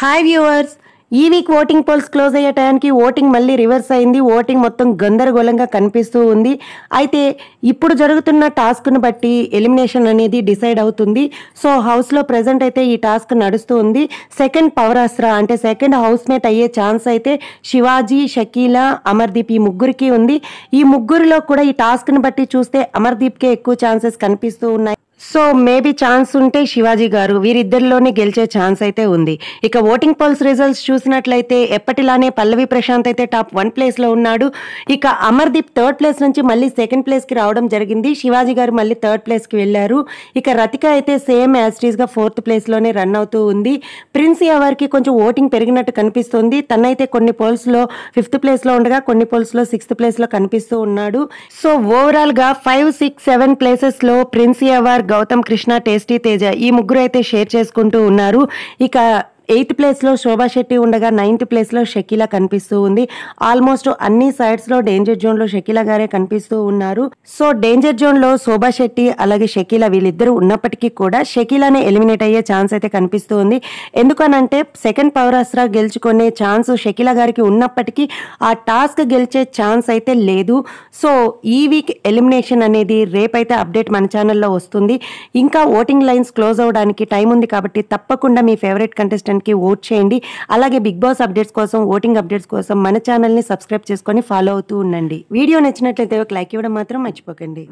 hi viewers ఈ week voting polls close అయ్యే టైంకి ఓటింగ్ మళ్ళీ రివర్స్ అయింది ఓటింగ్ మొత్తం గందరగోళంగా కనిపిస్తూ ఉంది అయితే ఇప్పుడు జరుగుతున్న టాస్క్ను బట్టి ఎలిమినేషన్ అనేది డిసైడ్ అవుతుంది సో హౌస్లో ప్రజెంట్ అయితే ఈ టాస్క్ నడుస్తూ ఉంది సెకండ్ పవరాస్త్ర అంటే సెకండ్ హౌస్ మేట్ అయ్యే ఛాన్స్ అయితే శివాజీ షకీలా అమర్దీప్ ఈ ముగ్గురికి ఉంది ఈ ముగ్గురిలో కూడా ఈ టాస్క్ను బట్టి చూస్తే అమర్దీప్కే ఎక్కువ ఛాన్సెస్ కనిపిస్తూ ఉన్నాయి సో మేబీ ఛాన్స్ ఉంటే శివాజీ గారు వీరిద్దరిలోనే గెలిచే ఛాన్స్ అయితే ఉంది ఇక ఓటింగ్ పోల్స్ రిజల్ట్స్ చూసినట్లయితే ఎప్పటిలానే పల్లవి ప్రశాంత్ అయితే టాప్ వన్ ప్లేస్లో ఉన్నాడు ఇక అమర్దీప్ థర్డ్ ప్లేస్ నుంచి మళ్ళీ సెకండ్ ప్లేస్కి రావడం జరిగింది శివాజీ గారు మళ్ళీ థర్డ్ ప్లేస్కి వెళ్ళారు ఇక రతిక అయితే సేమ్ యాస్టీస్గా ఫోర్త్ ప్లేస్లోనే రన్ అవుతూ ఉంది ప్రిన్స్ ఎవరికి కొంచెం ఓటింగ్ పెరిగినట్టు కనిపిస్తుంది తనైతే కొన్ని పోల్స్లో ఫిఫ్త్ ప్లేస్లో ఉండగా కొన్ని పోల్స్లో సిక్స్త్ ప్లేస్లో కనిపిస్తూ ఉన్నాడు సో ఓవరాల్గా ఫైవ్ సిక్స్ సెవెన్ ప్లేసెస్లో ప్రిన్స్ ఎవర్ గౌతమ్ కృష్ణ టేస్టీ తేజ ఈ ముగ్గురు అయితే షేర్ చేసుకుంటూ ఉన్నారు ఇక ఎయిత్ ప్లేస్లో శోభా శెట్టి ఉండగా నైన్త్ ప్లేస్లో షకిల కనిపిస్తూ ఉంది ఆల్మోస్ట్ అన్ని సైడ్స్ లో డేంజర్ జోన్ లో షకిల గారే కనిపిస్తూ ఉన్నారు సో డేంజర్ లో శోభా శెట్టి అలాగే షకిల వీళ్ళిద్దరూ ఉన్నప్పటికీ కూడా షకీలానే ఎలిమినేట్ అయ్యే ఛాన్స్ అయితే కనిపిస్తూ ఉంది ఎందుకనంటే సెకండ్ పౌరాస్త్ర గెలుచుకునే ఛాన్స్ షకిల గారికి ఉన్నప్పటికీ ఆ టాస్క్ గెలిచే ఛాన్స్ అయితే లేదు సో ఈ వీక్ ఎలిమినేషన్ అనేది రేపైతే అప్డేట్ మన ఛానల్లో వస్తుంది ఇంకా ఓటింగ్ లైన్స్ క్లోజ్ అవడానికి టైం ఉంది కాబట్టి తప్పకుండా మీ ఫేవరెట్ కంటెస్టెంట్ కి ఓట్ చేయండి అలాగే బిగ్ బాస్ అప్డేట్స్ కోసం ఓటింగ్ అప్డేట్స్ కోసం మన ఛానల్ని సబ్స్క్రైబ్ చేసుకొని ఫాలో అవుతూ ఉండండి వీడియో నచ్చినట్లయితే ఒక లైక్ ఇవ్వడం మాత్రం మర్చిపోకండి